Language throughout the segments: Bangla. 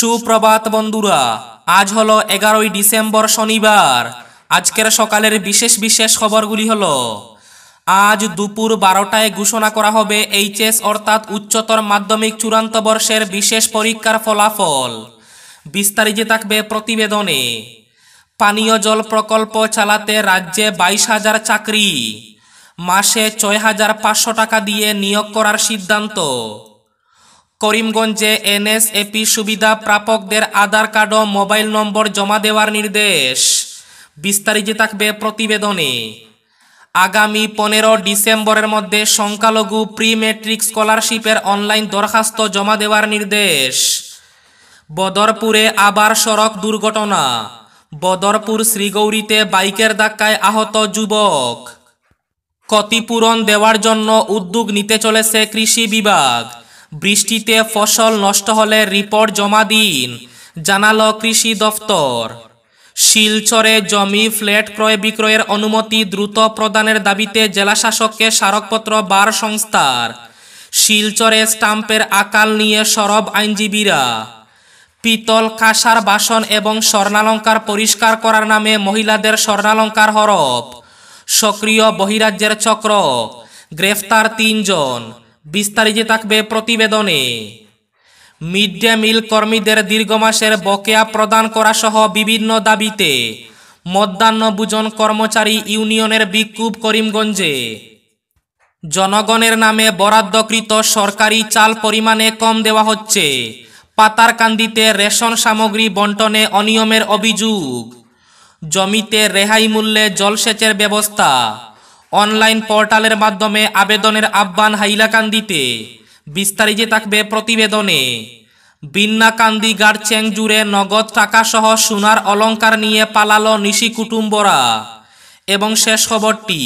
সুপ্রভাত বন্ধুরা আজ হলো এগারোই ডিসেম্বর শনিবার আজকের সকালের বিশেষ বিশেষ খবরগুলি হল আজ দুপুর বারোটায় ঘোষণা করা হবে এইচএস অর্থাৎ উচ্চতর মাধ্যমিক চূড়ান্ত বর্ষের বিশেষ পরীক্ষার ফলাফল বিস্তারিত থাকবে প্রতিবেদনে পানীয় জল প্রকল্প চালাতে রাজ্যে বাইশ হাজার চাকরি মাসে ছয় হাজার পাঁচশো টাকা দিয়ে নিয়োগ করার সিদ্ধান্ত করিমগঞ্জে এনএসএপি সুবিধা প্রাপকদের আধার কার্ড ও মোবাইল নম্বর জমা দেওয়ার নির্দেশ বিস্তারিত থাকবে প্রতিবেদনে আগামী পনেরো ডিসেম্বরের মধ্যে সংখ্যালঘু প্রি মেট্রিক স্কলারশিপের অনলাইন দরখাস্ত জমা দেওয়ার নির্দেশ বদরপুরে আবার সড়ক দুর্ঘটনা বদরপুর শ্রীগৌরীতে বাইকের ধাক্কায় আহত যুবক ক্ষতিপূরণ দেওয়ার জন্য উদ্যোগ নিতে চলেছে কৃষি বিভাগ বৃষ্টিতে ফসল নষ্ট হলে রিপোর্ট জমা দিন জানালো কৃষি দফতর শিলচরে জমি ফ্ল্যাট ক্রয় বিক্রয়ের অনুমতি দ্রুত প্রদানের দাবিতে শাসককে স্মারকপত্র বার সংস্থার শিলচরে স্টাম্পের আকাল নিয়ে সরব আইনজীবীরা পিতল কাঁসার বাসন এবং স্বর্ণালঙ্কার পরিষ্কার করার নামে মহিলাদের স্বর্ণালঙ্কার হরপ সক্রিয় বহিরাজ্যের চক্র গ্রেফতার তিনজন বিস্তারিত থাকবে প্রতিবেদনে মিড ডে মিল কর্মীদের দীর্ঘ মাসের বকেয়া প্রদান করা সহ বিভিন্ন দাবিতে মধ্যাহ্ন বুজন কর্মচারী ইউনিয়নের বিক্ষোভ করিমগঞ্জে জনগণের নামে বরাদ্দকৃত সরকারি চাল পরিমাণে কম দেওয়া হচ্ছে পাতারকান্দিতে রেশন সামগ্রী বন্টনে অনিয়মের অভিযোগ জমিতে রেহাই মূল্যে জলসেচের ব্যবস্থা অনলাইন পোর্টালের মাধ্যমে আবেদনের আহ্বান হাইলাকান্দিতে বিস্তারিত থাকবে প্রতিবেদনে বিন্নাকান্দি গার্চেং জুড়ে নগদ টাকাসহ সোনার অলঙ্কার নিয়ে পালাল নিশি কুটুম্বরা এবং শেষ খবরটি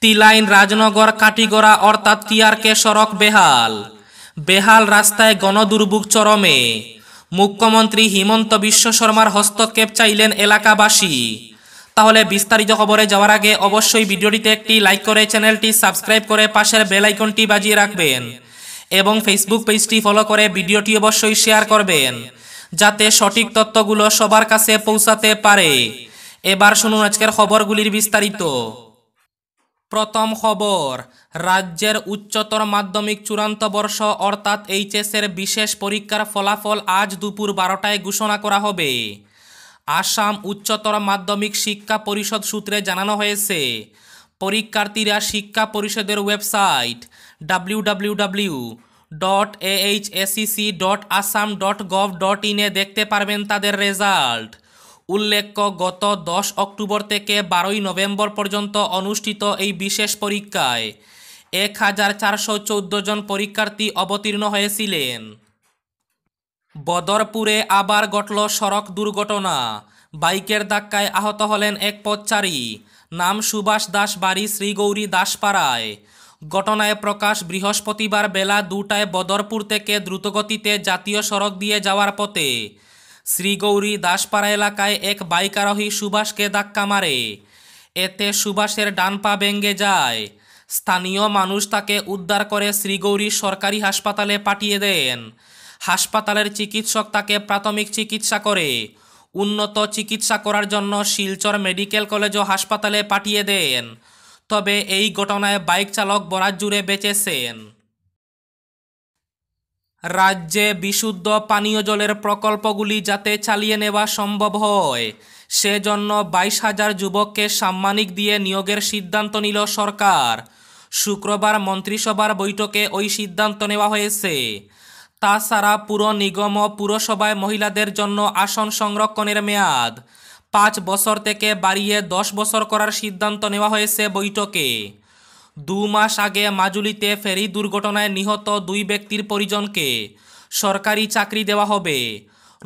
তিলাইন রাজনগর কাটিগড়া অর্থাৎ তিয়ারকে সড়ক বেহাল বেহাল রাস্তায় গণদুর্ভোগ চরমে মুখ্যমন্ত্রী হিমন্ত বিশ্ব শর্মার হস্তক্ষেপ চাইলেন এলাকাবাসী তাহলে বিস্তারিত খবরে যাওয়ার আগে অবশ্যই ভিডিওটিতে একটি লাইক করে চ্যানেলটি সাবস্ক্রাইব করে পাশের বেল আইকনটি বাজিয়ে রাখবেন এবং ফেসবুক পেজটি ফলো করে ভিডিওটি অবশ্যই শেয়ার করবেন যাতে সঠিক তথ্যগুলো সবার কাছে পৌঁছাতে পারে এবার শুনুন আজকের খবরগুলির বিস্তারিত প্রথম খবর রাজ্যের উচ্চতর মাধ্যমিক চূড়ান্ত বর্ষ অর্থাৎ এইচএসের বিশেষ পরীক্ষার ফলাফল আজ দুপুর বারোটায় ঘোষণা করা হবে আসাম উচ্চতর মাধ্যমিক শিক্ষা পরিষদ সূত্রে জানানো হয়েছে পরীক্ষার্থীরা শিক্ষা পরিষদের website W W W W dot H dot Assam dot gov dot ইনে দেখতে পারবেন তাদের রেজাল্ট উল্লেখ্য গত দশ অক্টোবর থেকে বারোই নভেম্বর পর্যন্ত অনুষ্ঠিত এই বিশেষ পরীক্ষায় এক হাজার চারশো চোদ্দো জন পরীক্ষার্থী অবতীর্ণ হয়েছিলেন বদরপুরে আবার ঘটল সড়ক দুর্ঘটনা বাইকের ধাক্কায় আহত হলেন এক পথচারী নাম সুভাষ দাস বাড়ি শ্রীগৌরী দাসপাড়ায় ঘটনায় প্রকাশ বৃহস্পতিবার বেলা দুটায় বদরপুর থেকে দ্রুতগতিতে জাতীয় সড়ক দিয়ে যাওয়ার পথে শ্রীগৌরী দাসপাড়া এলাকায় এক বাইক আরোহী সুভাষকে ধাক্কা মারে এতে সুভাষের ডান পা ভেঙ্গে যায় স্থানীয় মানুষ তাকে উদ্ধার করে শ্রীগৌরী সরকারি হাসপাতালে পাঠিয়ে দেন হাসপাতালের চিকিৎসক তাকে প্রাথমিক চিকিৎসা করে উন্নত চিকিৎসা করার জন্য শিলচর মেডিকেল কলেজ ও হাসপাতালে পাঠিয়ে দেন তবে এই ঘটনায় বাইক চালক বরাত জুড়ে বেঁচেছেন রাজ্যে বিশুদ্ধ পানীয় জলের প্রকল্পগুলি যাতে চালিয়ে নেওয়া সম্ভব হয় সেজন্য বাইশ হাজার যুবককে সাম্মানিক দিয়ে নিয়োগের সিদ্ধান্ত নিল সরকার শুক্রবার মন্ত্রিসভার বৈঠকে ওই সিদ্ধান্ত নেওয়া হয়েছে তাছাড়া পুর নিগম ও পুরসভায় মহিলাদের জন্য আসন সংরক্ষণের মেয়াদ পাঁচ বছর থেকে বাড়িয়ে দশ বছর করার সিদ্ধান্ত নেওয়া হয়েছে বৈঠকে দু মাস আগে মাজুলিতে ফেরি দুর্ঘটনায় নিহত দুই ব্যক্তির পরিজনকে সরকারি চাকরি দেওয়া হবে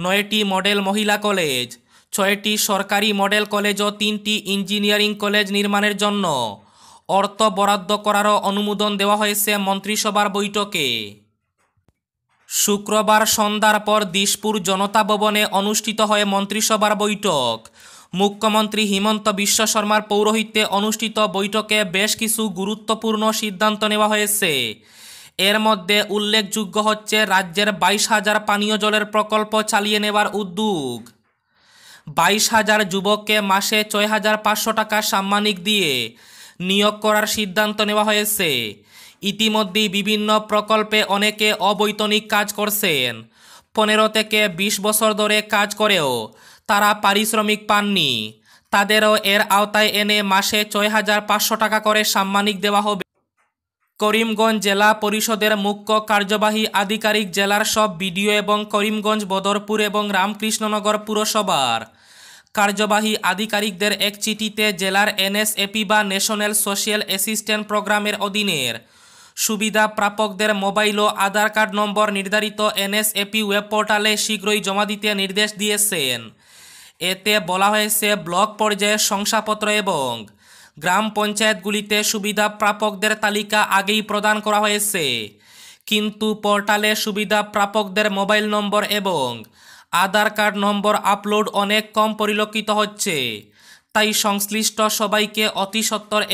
নয়টি মডেল মহিলা কলেজ ছয়টি সরকারি মডেল কলেজ ও তিনটি ইঞ্জিনিয়ারিং কলেজ নির্মাণের জন্য অর্থ বরাদ্দ করারও অনুমোদন দেওয়া হয়েছে মন্ত্রিসভার বৈঠকে শুক্রবার সন্ধ্যার পর দিশপুর জনতা ভবনে অনুষ্ঠিত হয় মন্ত্রিসভার বৈঠক মুখ্যমন্ত্রী হিমন্ত বিশ্ব শর্মার পৌরোহিত্যে অনুষ্ঠিত বৈঠকে বেশ কিছু গুরুত্বপূর্ণ সিদ্ধান্ত নেওয়া হয়েছে এর মধ্যে উল্লেখযোগ্য হচ্ছে রাজ্যের বাইশ হাজার পানীয় জলের প্রকল্প চালিয়ে নেওয়ার উদ্যোগ বাইশ হাজার যুবককে মাসে ছয় হাজার পাঁচশো টাকা সাম্মানিক দিয়ে নিয়োগ করার সিদ্ধান্ত নেওয়া হয়েছে ইতিমধ্যেই বিভিন্ন প্রকল্পে অনেকে অবৈতনিক কাজ করছেন পনেরো থেকে ২০ বছর ধরে কাজ করেও তারা পারিশ্রমিক পাননি তাদেরও এর আওতায় এনে মাসে ছয় হাজার পাঁচশো টাকা করে সাম্মানিক দেওয়া হবে করিমগঞ্জ জেলা পরিষদের মুখ্য কার্যবাহী আধিকারিক জেলার সব বিডিও এবং করিমগঞ্জ বদরপুর এবং রামকৃষ্ণনগর পুরসভার কার্যবাহী আধিকারিকদের এক চিঠিতে জেলার এনএসএপি বা ন্যাশনাল সোশ্যাল অ্যাসিস্ট্যান্ট প্রোগ্রামের অধীনের সুবিধা প্রাপকদের মোবাইল ও আধার কার্ড নম্বর নির্ধারিত এনএসএপি ওয়েব পোর্টালে শীঘ্রই জমা দিতে নির্দেশ দিয়েছেন এতে বলা হয়েছে ব্লক পর্যায়ে শংসাপত্র এবং গ্রাম পঞ্চায়েতগুলিতে সুবিধা প্রাপকদের তালিকা আগেই প্রদান করা হয়েছে কিন্তু পোর্টালে সুবিধা প্রাপকদের মোবাইল নম্বর এবং আধার কার্ড নম্বর আপলোড অনেক কম পরিলক্ষিত হচ্ছে তাই সংশ্লিষ্ট সবাইকে অতি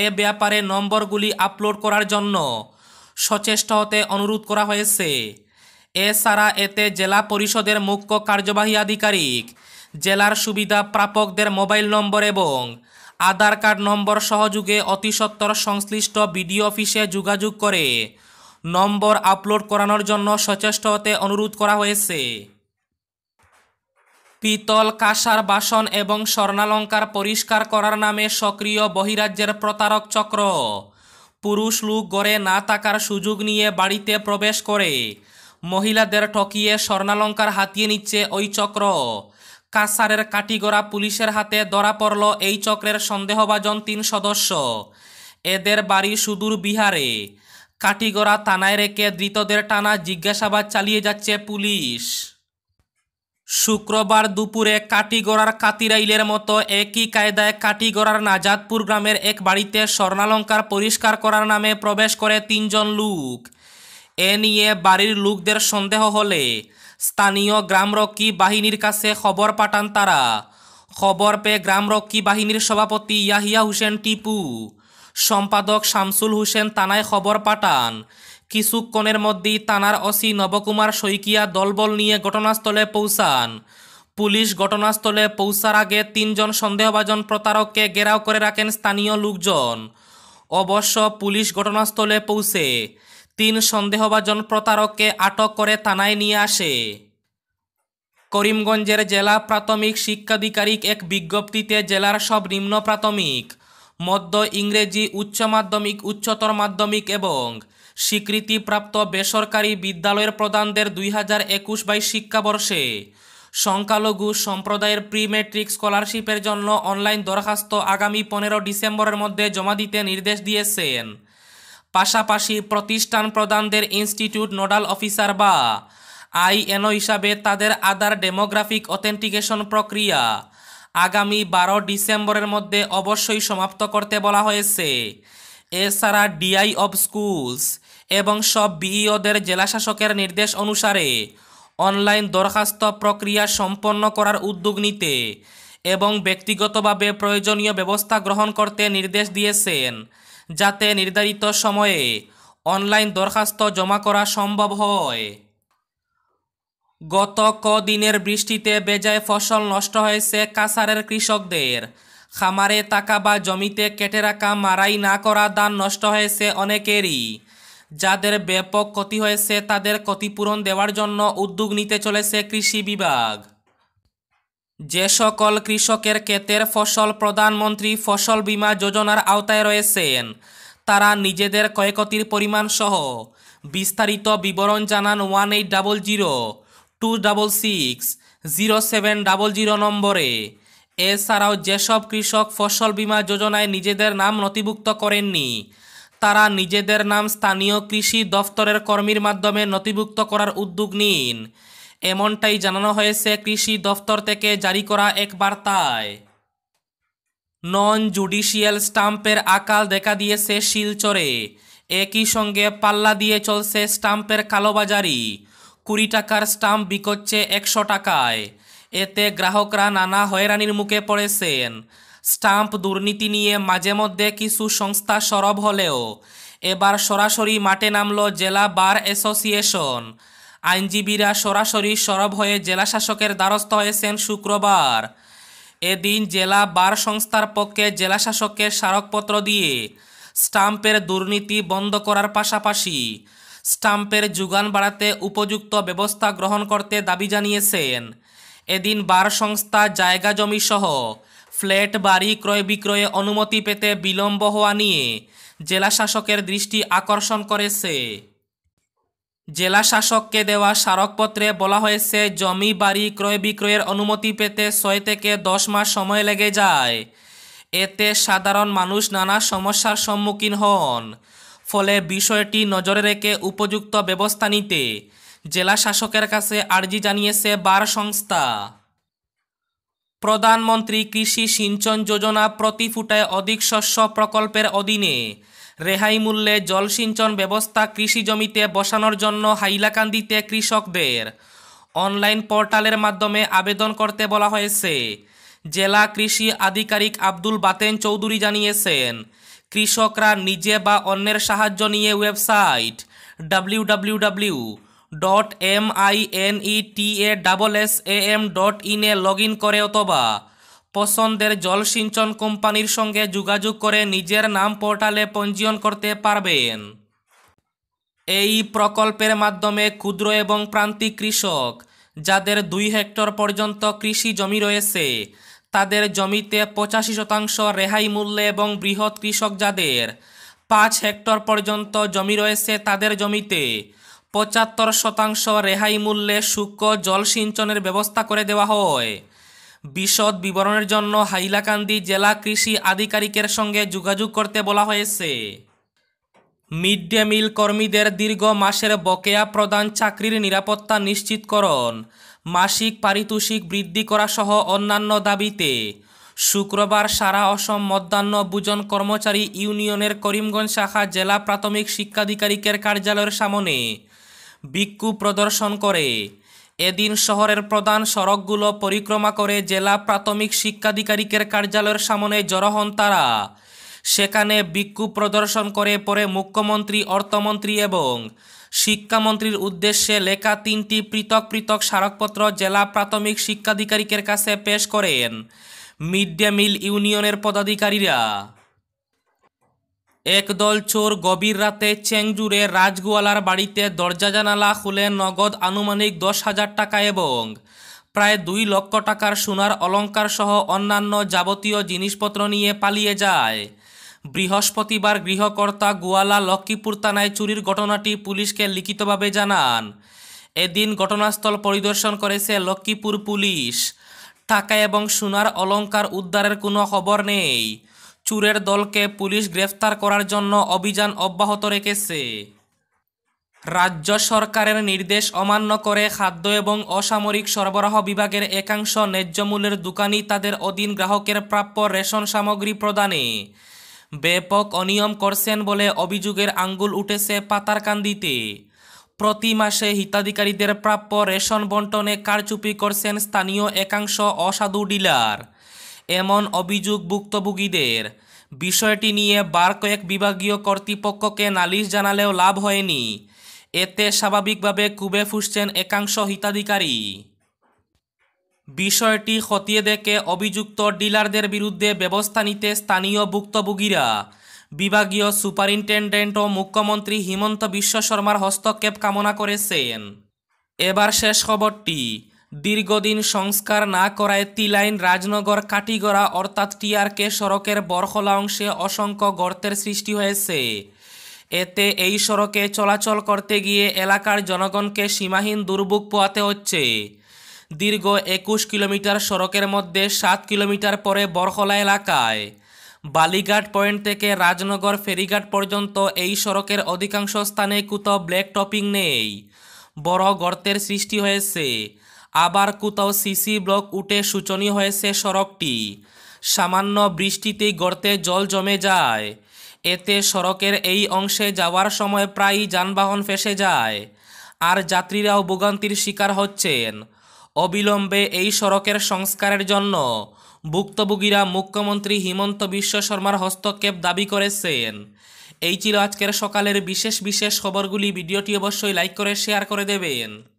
এ ব্যাপারে নম্বরগুলি আপলোড করার জন্য সচেষ্ট হতে অনুরোধ করা হয়েছে এছাড়া এতে জেলা পরিষদের মুখ্য কার্যবাহী আধিকারিক জেলার সুবিধা প্রাপকদের মোবাইল নম্বর এবং আধার কার্ড নম্বর সহযোগে অতিসত্বর সংশ্লিষ্ট বিডিও অফিসে যোগাযোগ করে নম্বর আপলোড করানোর জন্য সচেষ্ট হতে অনুরোধ করা হয়েছে পিতল কাঁসার বাসন এবং স্বর্ণালঙ্কার পরিষ্কার করার নামে সক্রিয় বহিরাজ্যের প্রতারক চক্র পুরুষ লোক গড়ে না তাকার সুযোগ নিয়ে বাড়িতে প্রবেশ করে মহিলাদের ঠকিয়ে স্বর্ণালঙ্কার হাতিয়ে নিচ্ছে ওই চক্র কাসারের কাটিগড়া পুলিশের হাতে ধরা পড়ল এই চক্রের সন্দেহভাজন তিন সদস্য এদের বাড়ি সুদূর বিহারে কাটিগড়া থানায় রেখে ধৃতদের টানা জিজ্ঞাসাবাদ চালিয়ে যাচ্ছে পুলিশ শুক্রবার দুপুরে কাটিগড়ার কাতিরাইলের মতো একই কায়দায় কাটিগড়ার নাজাদপুর গ্রামের এক বাড়িতে স্বর্ণালঙ্কার পরিষ্কার করার নামে প্রবেশ করে তিনজন লোক এ নিয়ে বাড়ির লোকদের সন্দেহ হলে স্থানীয় গ্রামরক্ষী বাহিনীর কাছে খবর পাঠান তারা খবর পেয়ে গ্রামরক্ষী বাহিনীর সভাপতি ইয়াহিয়া হোসেন টিপু সম্পাদক শামসুল হোসেন থানায় খবর পাঠান কিছুক্ষণের মধ্যেই থানার অসি নবকুমার শইকিয়া দলবল নিয়ে ঘটনাস্থলে পৌঁছান পুলিশ ঘটনাস্থলে পৌঁছার আগে তিনজন সন্দেহভাজন প্রতারককে ঘেরাও করে রাখেন স্থানীয় লোকজন অবশ্য পুলিশ ঘটনাস্থলে পৌঁছে তিন সন্দেহভাজন প্রতারককে আটক করে থানায় নিয়ে আসে করিমগঞ্জের জেলা প্রাথমিক শিক্ষাধিকারিক এক বিজ্ঞপ্তিতে জেলার সব নিম্ন প্রাথমিক মধ্য ইংরেজি উচ্চ মাধ্যমিক উচ্চতর মাধ্যমিক এবং স্বীকৃতিপ্রাপ্ত বেসরকারি বিদ্যালয়ের প্রদানদের দুই হাজার একুশ বাইশ শিক্ষাবর্ষে সংখ্যালঘু সম্প্রদায়ের প্রি মেট্রিক স্কলারশিপের জন্য অনলাইন দরখাস্ত আগামী পনেরো ডিসেম্বরের মধ্যে জমা দিতে নির্দেশ দিয়েছেন পাশাপাশি প্রতিষ্ঠান প্রদানদের ইনস্টিটিউট নোডাল অফিসার বা আইএনও হিসাবে তাদের আধার ডেমোগ্রাফিক অথেন্টিকেশন প্রক্রিয়া আগামী বারো ডিসেম্বরের মধ্যে অবশ্যই সমাপ্ত করতে বলা হয়েছে এছাড়া ডিআই অব স্কুলস এবং সব বিইওদের জেলাশাসকের নির্দেশ অনুসারে অনলাইন দরখাস্ত প্রক্রিয়া সম্পন্ন করার উদ্যোগ নিতে এবং ব্যক্তিগতভাবে প্রয়োজনীয় ব্যবস্থা গ্রহণ করতে নির্দেশ দিয়েছেন যাতে নির্ধারিত সময়ে অনলাইন দরখাস্ত জমা করা সম্ভব হয় গত কদিনের বৃষ্টিতে বেজায় ফসল নষ্ট হয়েছে কাসারের কৃষকদের খামারে টাকা বা জমিতে কেটে রাখা মারাই না করা দান নষ্ট হয়েছে অনেকেরই যাদের ব্যাপক ক্ষতি হয়েছে তাদের ক্ষতিপূরণ দেওয়ার জন্য উদ্যোগ নিতে চলেছে কৃষি বিভাগ যে সকল কৃষকের ক্ষেতের ফসল প্রধানমন্ত্রী ফসল বীমা যোজনার আওতায় রয়েছেন তারা নিজেদের ক্ষয়ক্ষতির পরিমাণ সহ বিস্তারিত বিবরণ জানান one eight double zero two double six zero seven double zero নম্বরে এছাড়াও যেসব কৃষক ফসল বীমা যোজনায় নিজেদের নাম নথিভুক্ত করেননি তারা নিজেদের নাম স্থানীয় কৃষি দফতরের কর্মীর মাধ্যমে নথিভুক্ত করার উদ্যোগ নিন এমনটাই জানানো হয়েছে কৃষি দফতর থেকে জারি করা এক বার্তায় নন জুডিশিয়াল স্টাম্পের আকাল দেখা দিয়েছে শিলচরে একই সঙ্গে পাল্লা দিয়ে চলছে স্টাম্পের কালোবাজারি কুড়ি টাকার স্টাম্প বিকোচ্ছে একশো টাকায় এতে গ্রাহকরা নানা হয়রানির মুখে পড়েছেন স্টাম্প দুর্নীতি নিয়ে মাঝে মধ্যে কিছু সংস্থা সরব হলেও এবার সরাসরি মাঠে নামল জেলা বার অ্যাসোসিয়েশন আইনজীবীরা সরাসরি সরব হয়ে জেলা শাসকের দ্বারস্থ হয়েছেন শুক্রবার এদিন জেলা বার সংস্থার পক্ষে জেলা শাসককে স্মারকপত্র দিয়ে স্টাম্পের দুর্নীতি বন্ধ করার পাশাপাশি স্টাম্পের যোগান বাড়াতে উপযুক্ত ব্যবস্থা গ্রহণ করতে দাবি জানিয়েছেন এদিন বার সংস্থা জায়গা জমি সহ ফ্ল্যাট বাড়ি ক্রয় বিক্রয়ে অনুমতি পেতে বিলম্ব হওয়া নিয়ে জেলা শাসকের দৃষ্টি আকর্ষণ করেছে জেলা শাসককে দেওয়া স্মারকপত্রে বলা হয়েছে জমি বাড়ি ক্রয় বিক্রয়ের অনুমতি পেতে ছয় থেকে দশ মাস সময় লেগে যায় এতে সাধারণ মানুষ নানা সমস্যার সম্মুখীন হন ফলে বিষয়টি নজরে রেখে উপযুক্ত ব্যবস্থা নিতে জেলা শাসকের কাছে আর্জি জানিয়েছে বার সংস্থা প্রধানমন্ত্রী কৃষি সিঞ্চন যোজনা প্রতি ফুটায় অধিক শস্য প্রকল্পের অধীনে রেহাই মূল্যে জলসিঞ্চন ব্যবস্থা কৃষি জমিতে বসানোর জন্য হাইলাকান্দিতে কৃষকদের অনলাইন পোর্টালের মাধ্যমে আবেদন করতে বলা হয়েছে জেলা কৃষি আধিকারিক আব্দুল বাতেন চৌধুরী জানিয়েছেন কৃষকরা নিজে বা অন্যের সাহায্য নিয়ে website W W W dot M I N E T A double S A M dot ইনে লগ ইন করে অথবা পছন্দের জলসিঞ্চন কোম্পানির সঙ্গে যোগাযোগ করে নিজের নাম পোর্টালে পঞ্জীয়ন করতে পারবেন এই প্রকল্পের মাধ্যমে ক্ষুদ্র এবং প্রান্তিক কৃষক যাদের দুই হেক্টর পর্যন্ত কৃষি জমি রয়েছে তাদের জমিতে পঁচাশি শতাংশ রেহাই মূল্যে এবং বৃহৎ কৃষক যাদের পাঁচ হেক্টর পর্যন্ত জমি রয়েছে তাদের জমিতে পঁচাত্তর শতাংশ রেহাই মূল্যে শুক্ক জলসিঞ্চনের ব্যবস্থা করে দেওয়া হয় বিশদ বিবরণের জন্য হাইলাকান্দি জেলা কৃষি আধিকারিকের সঙ্গে যোগাযোগ করতে বলা হয়েছে মিড ডে মিল কর্মীদের দীর্ঘ মাসের বকেয়া প্রদান চাকরির নিরাপত্তা নিশ্চিতকরণ মাসিক পারিতোষিক বৃদ্ধি করা সহ অন্যান্য দাবিতে শুক্রবার সারা অসম মধ্যাহ্ন বুজন কর্মচারী ইউনিয়নের করিমগঞ্জ শাখা জেলা প্রাথমিক শিক্ষাধিকারিকের কার্যালয়ের সামনে বিক্ষোভ প্রদর্শন করে এদিন শহরের প্রধান সড়কগুলো পরিক্রমা করে জেলা প্রাথমিক শিক্ষাধিকারিকের কার্যালয়ের সামনে জড়ো হন তারা সেখানে বিক্ষোভ প্রদর্শন করে পরে মুখ্যমন্ত্রী অর্থমন্ত্রী এবং শিক্ষামন্ত্রীর উদ্দেশ্যে লেখা তিনটি পৃথক পৃথক স্মারকপত্র জেলা প্রাথমিক শিক্ষাধিকারিকের কাছে পেশ করেন মিড ডে মিল ইউনিয়নের পদাধিকারীরা একদল চোর গভীর রাতে চেংজুরে রাজগোয়ালার বাড়িতে দরজা জানালা খুলে নগদ আনুমানিক দশ হাজার টাকা এবং প্রায় দুই লক্ষ টাকার সোনার অলঙ্কার সহ অন্যান্য যাবতীয় জিনিসপত্র নিয়ে পালিয়ে যায় বৃহস্পতিবার গৃহকর্তা গোয়ালা লক্ষ্মীপুর থানায় চুরির ঘটনাটি পুলিশকে লিখিতভাবে জানান এদিন ঘটনাস্থল পরিদর্শন করেছে লক্ষ্মীপুর পুলিশ টাকা এবং সোনার অলঙ্কার উদ্ধারের কোনো খবর নেই চুরের দলকে পুলিশ গ্রেফতার করার জন্য অভিযান অব্যাহত রেখেছে রাজ্য সরকারের নির্দেশ অমান্য করে খাদ্য এবং অসামরিক সরবরাহ বিভাগের একাংশ ন্যায্যমূল্যের দোকানই তাদের অধীন গ্রাহকের প্রাপ্য রেশন সামগ্রী প্রদানে ব্যাপক অনিয়ম করছেন বলে অভিযোগের আঙ্গুল উঠেছে পাতারকান্দিতে প্রতি মাসে হিতাধিকারীদের প্রাপ্য রেশন বন্টনে কারচুপি করছেন স্থানীয় একাংশ অসাধু ডিলার এমন অভিযোগ ভুক্তভোগীদের বিষয়টি নিয়ে বার কয়েক বিভাগীয় কর্তৃপক্ষকে নালিশ জানালেও লাভ হয়নি এতে স্বাভাবিকভাবে কুবে ফুসছেন একাংশ হিতাধিকারী বিষয়টি খতিয়ে দেখে অভিযুক্ত ডিলারদের বিরুদ্ধে ব্যবস্থা নিতে স্থানীয় ভুক্তভোগীরা বিভাগীয় সুপারিনটেন্ডেন্ট ও মুখ্যমন্ত্রী হিমন্ত বিশ্ব শর্মার হস্তক্ষেপ কামনা করেছেন এবার শেষ খবরটি দীর্ঘদিন সংস্কার না করায় তিলাইন রাজনগর কাটিগড়া অর্থাৎ টিআরকে সড়কের বরখলা অংশে অসংখ্য গর্তের সৃষ্টি হয়েছে এতে এই সড়কে চলাচল করতে গিয়ে এলাকার জনগণকে সীমাহীন দুর্ভোগ পোয়াতে হচ্ছে দীর্ঘ একুশ কিলোমিটার সড়কের মধ্যে সাত কিলোমিটার পরে বরখলা এলাকায় বালিঘাট পয়েন্ট থেকে রাজনগর ফেরিঘাট পর্যন্ত এই সড়কের অধিকাংশ স্থানে কোথাও ব্ল্যাক টপিং নেই বড় গর্তের সৃষ্টি হয়েছে আবার কোথাও সিসি ব্লক উঠে সূচনীয় হয়েছে সড়কটি সামান্য বৃষ্টিতে গর্তে জল জমে যায় এতে সড়কের এই অংশে যাওয়ার সময় প্রায়ই যানবাহন ফেসে যায় আর যাত্রীরাও ভোগান্তির শিকার হচ্ছেন অবিলম্বে এই সড়কের সংস্কারের জন্য ভুক্তভোগীরা মুখ্যমন্ত্রী হিমন্ত বিশ্ব শর্মার হস্তক্ষেপ দাবি করেছেন এই ছিল আজকের সকালের বিশেষ বিশেষ খবরগুলি ভিডিওটি অবশ্যই লাইক করে শেয়ার করে দেবেন